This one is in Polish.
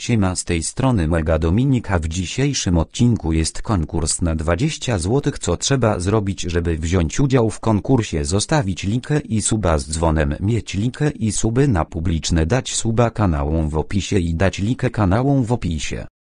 Siema z tej strony Mega Dominika w dzisiejszym odcinku jest konkurs na 20 zł co trzeba zrobić żeby wziąć udział w konkursie zostawić linkę i suba z dzwonem mieć linkę i suby na publiczne dać suba kanałom w opisie i dać linkę kanałom w opisie